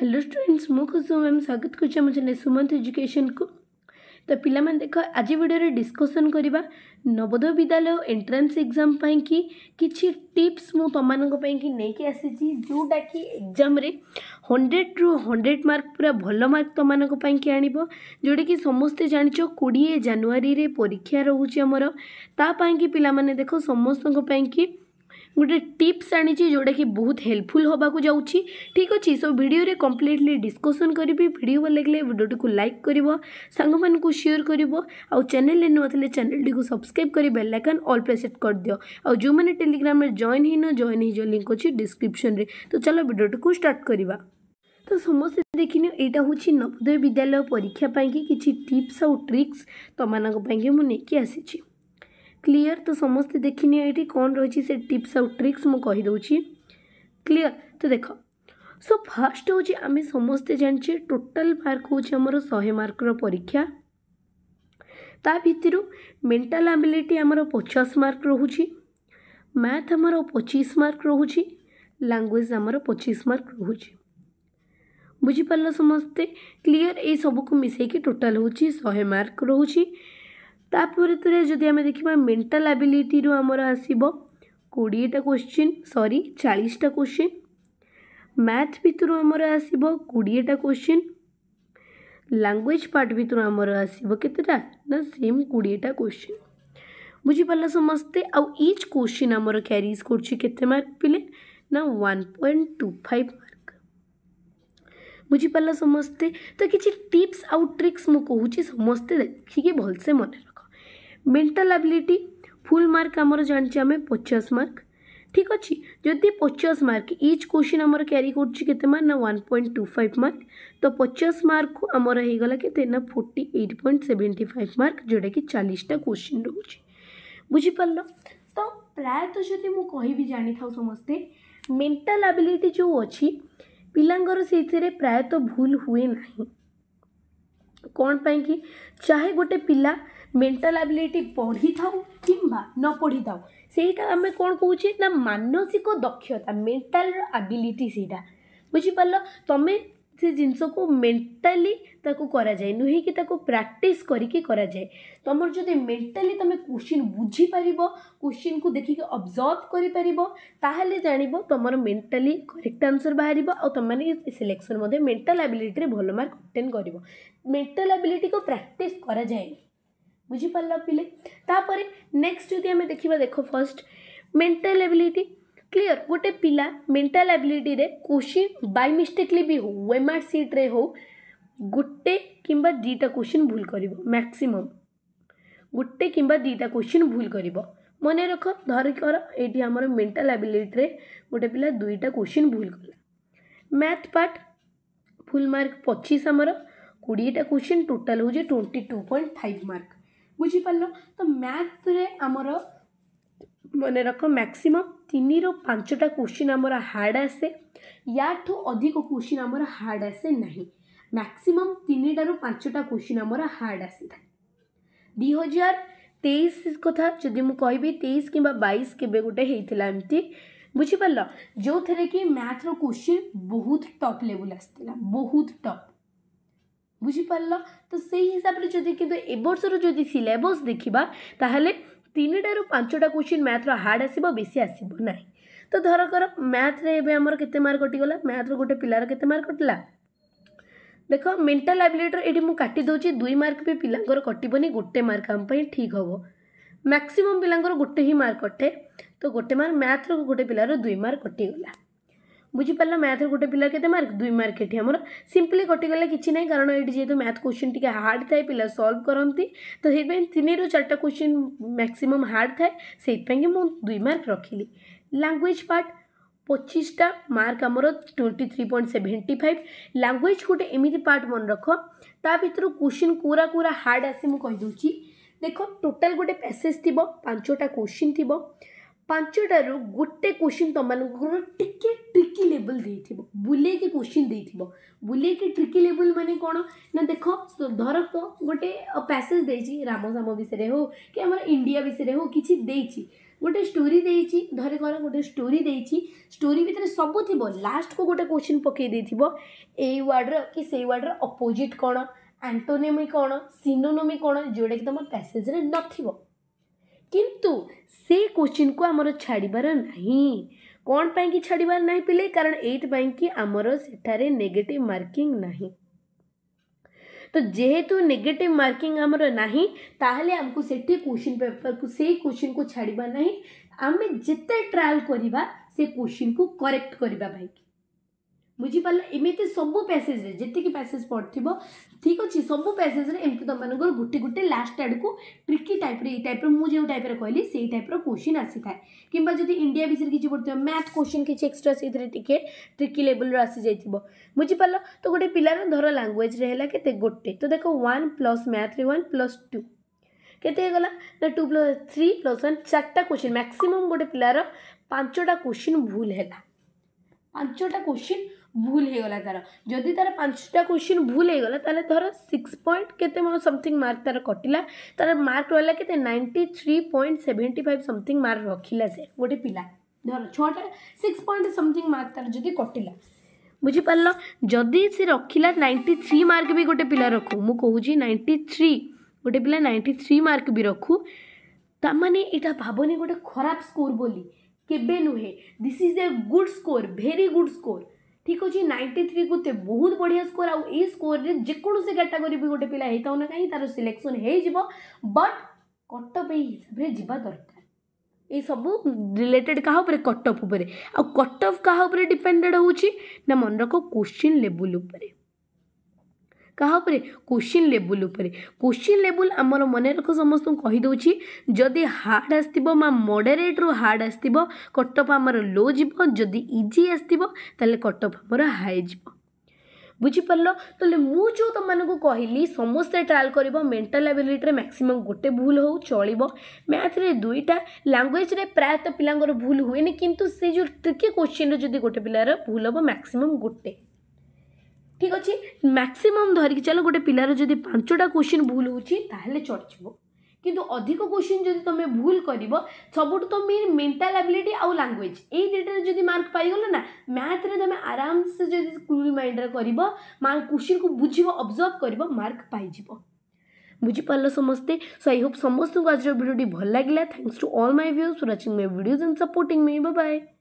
hello students मुझू ma'am स्वागत करें Sumant education को तो पिला देख आज भिडियो डिस्कसन करवा नवोदय विद्यालय एंट्रान्स एग्जाम कि किसी टीप्स मुझे कि नहीं आसी जोटा कि एग्जाम हंड्रेड रु हंड्रेड मार्क पूरा भल मार्क तुमक आोटा कि समस्ते जाच कोड़े जानुरी परीक्षा रोचर ताकि पिला देख समस्त की गोटे टीप्स आनी जोटा कि बहुत हेल्पफुल होगाक जाऊँगी ठीक अच्छे सो भिडियो कम्प्लीटली डिस्कसन करी भिड भल लगे भिडियो को लाइक कर सांग सेयर कर आ चेल ना थे चैनल टी सब्सक्राइब कर बेलैकन अल् प्रेसेट कर दि जो मैंने टेलीग्राम में जॉन ही न जॉन हो लिंक अच्छे डिस्क्रिप्सन तो चलो भिडियो को स्टार्ट करवा तो समस्त देखनी यहाँ हूँ नवोदय विद्यालय परीक्षापाई कि टीप्स आउ ट्रिक्स तुम्हारे मुझे नहीं कि आसी क्लीयर तो समस्त देखनी ये कौन रही से टीप्स आउ ट्रिक्स मुझे क्लीयर तो देख सो फास्ट हूँ आम समस्ते जाचे टोटाल मार्क हूँ शहे मार्क परीक्षा ता भितर मेन्टाल आबिलिटी आम पचास मार्क रोच मैथ आमर पचीस मार्क रोच लांगुएज आमर पचीस मार्क रोच बुझिपार समस्ते क्लीयर यू को मिसेक टोटाल हूँ शहे मार्क रोचे ତାପରେ ଥରେ ଯଦି ଆମେ ଦେଖିବା ମେଣ୍ଟାଲ୍ ଆବିଲିଟିରୁ ଆମର ଆସିବ କୋଡ଼ିଏଟା କୋଶ୍ଚିନ୍ ସରି ଚାଳିଶଟା କୋଶ୍ଚିନ୍ ମ୍ୟାଥ୍ ଭିତରୁ ଆମର ଆସିବ କୋଡ଼ିଏଟା କୋଶ୍ଚିନ୍ ଲାଙ୍ଗୁଏଜ୍ ପାର୍ଟ ଭିତରୁ ଆମର ଆସିବ କେତେଟା ନା ସେମ୍ କୋଡ଼ିଏଟା କୋଶ୍ଚିନ୍ ବୁଝିପାରିଲା ସମସ୍ତେ ଆଉ ଇଚ୍ କୋଶ୍ଚିନ୍ ଆମର କ୍ୟାରିଜ୍ କରୁଛି କେତେ ମାର୍କ ପିଲେ ନା one point two five mark ବୁଝିପାରିଲା ସମସ୍ତେ ତ କିଛି ଟିପ୍ସ ଆଉ ଟ୍ରିକ୍ସ ମୁଁ କହୁଛି ସମସ୍ତେ ଦେଖିକି ଭଲସେ ମନେ ରଖ ମେଣ୍ଟାଲ ଆବିଲିଟି ଫୁଲ୍ ମାର୍କ ଆମର ଜାଣିଛେ ଆମେ ପଚାଶ ମାର୍କ ଠିକ୍ ଅଛି ଯଦି ପଚାଶ ମାର୍କ ଇଚ୍ କୋଶ୍ଚିନ୍ ଆମର କ୍ୟାରି କରୁଛି କେତେ ମାର୍କ ନା one point two five mark ତ ପଚାଶ ମାର୍କକୁ ଆମର ହେଇଗଲା କେତେ ନା forty eight point seventy five mark ଯେଉଁଟାକି ଚାଳିଶଟା କୋଶ୍ଚିନ୍ ରହୁଛି ବୁଝିପାରିଲ ତ ପ୍ରାୟତଃ ଯଦି ମୁଁ କହିବି ଜାଣିଥାଉ ସମସ୍ତେ ମେଣ୍ଟାଲ ଆବିଲିଟି ଯେଉଁ ଅଛି ପିଲାଙ୍କର ସେଇଥିରେ ପ୍ରାୟତଃ ଭୁଲ ହୁଏ ନାହିଁ कौन पाई कि चाहे गोटे पिला मेंटल आबिलिटी पढ़ी था कि न पढ़ी था सहीटा आम कौन कहे ना मानसिक दक्षता मेंटल आबिलिटी सहीटा बुझिपाल तुम्हें से जिनस को मेन्टाली करा जाए नुहे कि प्राक्टिस करा जाए तुम जो मेन्टाली तुम क्वेश्चन बुझीपार क्वेश्चन को देखिक अब्जर्व तुम मेन्टाली करेक्ट आंसर बाहर आमने सिलेक्शन मेन्टाल आबिलिटे भल मार्क अटेन कर मेन्टाल आबिलिटी को प्राक्ट करा जाए नेक्स्ट जो देखा देख फर्स्ट मेन्टाल आबिलिटी ક્લિયર ଗୋଟେ ପିଲା ମେଣ୍ଟାଲ ଆବିଲିଟିରେ କୋଶ୍ଚିନ୍ ବାଇ ମିଷ୍ଟେକଲି ବି ହଉ ୱେମାର୍ଟ ସିଟ୍ରେ ହଉ ଗୋଟେ କିମ୍ବା ଦୁଇଟା କୋଶ୍ଚିନ୍ ଭୁଲ କରିବ ମ୍ୟାକ୍ସିମମ୍ ଗୋଟେ କିମ୍ବା ଦୁଇଟା କୋଶ୍ଚିନ୍ ଭୁଲ କରିବ ମନେ ରଖ ଧରିକର ଏଇଠି ଆମର ମେଣ୍ଟାଲ ଆବିଲିଟିରେ ଗୋଟେ ପିଲା ଦୁଇଟା କୋଶ୍ଚିନ୍ ଭୁଲ କଲା ମ୍ୟାଥ ପାର୍ଟ ଫୁଲ୍ ମାର୍କ ପଚିଶ ଆମର କୋଡ଼ିଏଟା କୋଶ୍ଚିନ୍ ଟୋଟାଲ୍ ହେଉଛି twenty two point five mark ବୁଝିପାରିଲ ତ ମ୍ୟାଥରେ ଆମର মনে রাখ ম্যাক্সিমাম তিনিরু পাঁচটা কোশ্চিন আমার হার্ড আসে ইয়াঠু অধিক কোশ্চিন আমার হার্ড আসে না ম্যাক্সিমম তিনটার পাঁচটা কোশ্চিন আমার হার্ড আসি থাকে দুই হাজার তেইশ কথা যদি মু কবি তেইশ কিংবা বাইশ কেবে গোটে হয়েছিল এমতি বুঝিপারল যে কি ম্যাথর কোশ্চিন বহুত টপ লেভেল আসছে বহুত টপ বুঝিপারল তো সেই হিসাবে যদি কিন্তু এবর্ষর যদি সিলেবস দেখিবা তাহলে तीन टू पांचटा क्वेश्चन मैथ्र हार्ड आस बेसी आसबना तो धरकर मैथ्रे एमर के मार्क कटिगला मैथ्र गोटे पिलार के मार्क कटाला देख मेन्टाल आबिलिटर ये मुझे काटिदे दुई मार्क भी पिलांर कटबनी गोटे मार्क आम ठीक हे मैक्सीम पिला गोटे ही मार्क कटे तो गोटे मार्क मैथ्र गोटे पिलार दुई मार्क कटिगला বুঝিপার ম্যাথর গোটে পিলার কেতে মার্ক দুই মার্ক এটি আমার সিম্পলি কটিগলে কিছু না কারণ এটি যেহেতু ম্যাথ কোশ্চিন টিকি হার্ড থাকে পিলা সলভ করতে তো সেইপাই তিন চারটা কোশ্চিন ম্যাক্সিমম হার্ড থাকে সেইপাই মু দুই মার্ক রখিলি ল্যাঙ্গুয়েজ পার্ট পঁচিশটা মার্ক আমার twenty three point seventy five language গোটে এমিতি পার্ট মনে রখ তা ভিতর কোশ্চিন পুরা পুরা হার্ড আসি মু কইদেউছি দেখ টোটাল গোটে প্যাসেজ থিব পাঁচটা কোশ্চিন থিব ପାଞ୍ଚଟାରୁ ଗୋଟେ କୋଶ୍ଚିନ୍ ତମମାନଙ୍କର ଟିକେ ଟ୍ରିକି ଲେବଲ୍ ଦେଇଥିବ ବୁଲେଇକି କୋଶ୍ଚିନ୍ ଦେଇଥିବ ବୁଲେଇକି ଟ୍ରିକି ଲେବଲ୍ ମାନେ କ'ଣ ନା ଦେଖ ଧର ତ ଗୋଟେ ପ୍ୟାସେଜ୍ ଦେଇଛି ରାମସାମ ବିଷୟରେ ହଉ କି ଆମର ଇଣ୍ଡିଆ ବିଷୟରେ ହଉ କିଛି ଦେଇଛି ଗୋଟେ ଷ୍ଟୋରି ଦେଇଛି ଧରି କର ଗୋଟେ ଷ୍ଟୋରି ଦେଇଛି ଷ୍ଟୋରି ଭିତରେ ସବୁ ଥିବ ଲାଷ୍ଟକୁ ଗୋଟେ କୋଶ୍ଚିନ୍ ପକେଇ ଦେଇଥିବ ଏଇ ୱାର୍ଡ଼ର କି ସେଇ ୱାର୍ଡ଼ର ଅପୋଜିଟ୍ କ'ଣ ଆଣ୍ଟୋନେମି କ'ଣ ସିନୋନୋମି କ'ଣ ଯେଉଁଟାକି ତୁମ ପ୍ୟାସେଜ୍ରେ ନଥିବ किंतु से क्वेश्चन को आमर छाड़बार ना कौन पाई छाड़बार ना पिले कारण कि आमर से नेगेटिव मार्किंग ना तो जेहेतु नेगेटिव मार्किंग आमर ना तो आमको से क्वेश्चन पेपर को से क्वेश्चन को छाड़बार ना आम जिते ट्राएल करवा से क्वेश्चन को करेक्ट करने ବୁଝିପାରିଲ ଏମିତି ସବୁ ପ୍ୟାସେଜ୍ରେ ଯେତିକି ପ୍ୟାସେଜ୍ ପଡ଼ିଥିବ ଠିକ୍ ଅଛି ସବୁ ପ୍ୟାସେଜ୍ରେ ଏମିତି ତୁମମାନଙ୍କର ଗୋଟେ ଗୋଟେ ଲାଷ୍ଟ ଆଡ଼କୁ ଟ୍ରିକି ଟାଇପ୍ର ଏଇ ଟାଇପ୍ର ମୁଁ ଯେଉଁ ଟାଇପ୍ର କହିଲି ସେଇ ଟାଇପ୍ର କୋଶ୍ଚିନ୍ ଆସିଥାଏ କିମ୍ବା ଯଦି ଇଣ୍ଡିଆ ବିଷୟରେ କିଛି ପଡ଼ିଥିବ ମ୍ୟାଥ୍ କୋଶ୍ଚିନ୍ କିଛି ଏକ୍ସଟ୍ରା ସେଇଥିରେ ଟିକେ ଟ୍ରିକି ଲେବୁଲ୍ର ଆସିଯାଇଥିବ ବୁଝିପାରିଲ ତ ଗୋଟେ ପିଲାର ଧର ଲାଙ୍ଗୁଏଜ୍ରେ ହେଲା କେତେ ଗୋଟେ ତ ଦେଖ ୱାନ୍ ପ୍ଲସ୍ ମ୍ୟାଥ୍ରେ ୱାନ୍ ପ୍ଲସ୍ ଟୁ କେତେ ହେଇଗଲା ନା two plus three plus one ଚାରିଟା କୋଶ୍ଚିନ୍ ମ୍ୟାକ୍ସିମମ୍ ଗୋଟେ ପିଲାର ପାଞ୍ଚଟା କୋଶ୍ଚିନ୍ ଭୁଲ ହେଲା ପାଞ୍ଚଟା କୋଶ୍ଚିନ୍ ভুল হয়ে গলা তার যদি তার পাঁচটা কোশ্চিন ভুল হয়ে গলা তাহলে ধর সিক্স পয়েন্ট কেতে সমথিং মার্ক তার কটিলা তার মার্ক রহলা কেতে ninety three point seventy five something mark রখিলা সে গোটে পিলা ধর ছটা সিক্স পয়েন্ট সমথিং মার্ক তার যদি কটিলা বুঝিপারল যদি সে রখিলা নাইনটি থ্রি মার্ক বি গোটে পিলা রখু মু কହୁଛି নাইনটি থ্রি গোটে পিলা নাইনটি থ্রি মার্ক বি রখু ତା ମାନେ ଏଇଟା ଭାବନି ଗୋଟେ ଖରାପ ସ୍କୋର୍ ବୋଲି କେବେ ନୁହେଁ this is a good score very good score ठीक अच्छे नाइंटी थ्री को बहुत बढ़िया स्कोर आई स्कोर में जेकोसी कैटागोरी भी गोटे पिला था ना कहीं तार सिलेक्शन हो बट कटअप हिसाब से जवा दरकार ये सब रिलेटेड क्या कटअप कटअप क्या डिपेडेड हो मन रख क्वेश्चन लेवल उपरूर କାହା ଉପରେ କୋଶ୍ଚିନ୍ ଲେବୁଲ୍ ଉପରେ କୋଶ୍ଚିନ୍ ଲେବୁଲ୍ ଆମର ମନେ ରଖ ସମସ୍ତଙ୍କୁ କହିଦେଉଛି ଯଦି ହାର୍ଡ଼ ଆସିଥିବ ବା ମଡ଼ରେଟ୍ରୁ ହାର୍ଡ଼ ଆସିଥିବ କଟ୍ ଅଫ୍ ଆମର ଲୋ ଯିବ ଯଦି ଇଜି ଆସିଥିବ ତାହେଲେ କଟ୍ ଅଫ୍ ଆମର ହାଇ ଯିବ ବୁଝିପାରିଲ ତାହେଲେ ମୁଁ ଯେଉଁ ତୁମମାନଙ୍କୁ କହିଲି ସମସ୍ତେ ଟ୍ରାଏଲ୍ କରିବ ମେଣ୍ଟାଲ୍ ଆବିଲିଟିରେ ମ୍ୟାକ୍ସିମମ୍ ଗୋଟେ ଭୁଲ ହେଉ ଚଳିବ ମ୍ୟାଥ୍ରେ ଦୁଇଟା ଲାଙ୍ଗୁଏଜ୍ରେ ପ୍ରାୟତଃ ପିଲାଙ୍କର ଭୁଲ ହୁଏନି କିନ୍ତୁ ସେ ଯେଉଁ ଟିକେ କୋଶ୍ଚିନ୍ରେ ଯଦି ଗୋଟେ ପିଲାର ଭୁଲ ହେବ ମ୍ୟାକ୍ସିମମ୍ ଗୋଟେ ठीक अच्छे मैक्सीम धरिक चल गोटे पिलार जब पांचटा क्वेश्चन भूल हो चढ़ कि अधिक क्वेश्चन जब तुम भूल कर सब तुम मेन्टाल एबिलिटी आउ लांगुएज यहीटा जब मार्क पाईगल ना मैथ्रे तुम आराम से माइंड स्कूल माइंडर कर क्वेश्चन को बुझ अब्जर्व कर मार्क पाइज बुझिपारे समस्ते सो आई होप समस्त को आज भिडियो भल लगे thanks to all my views watching my videos and supporting me bye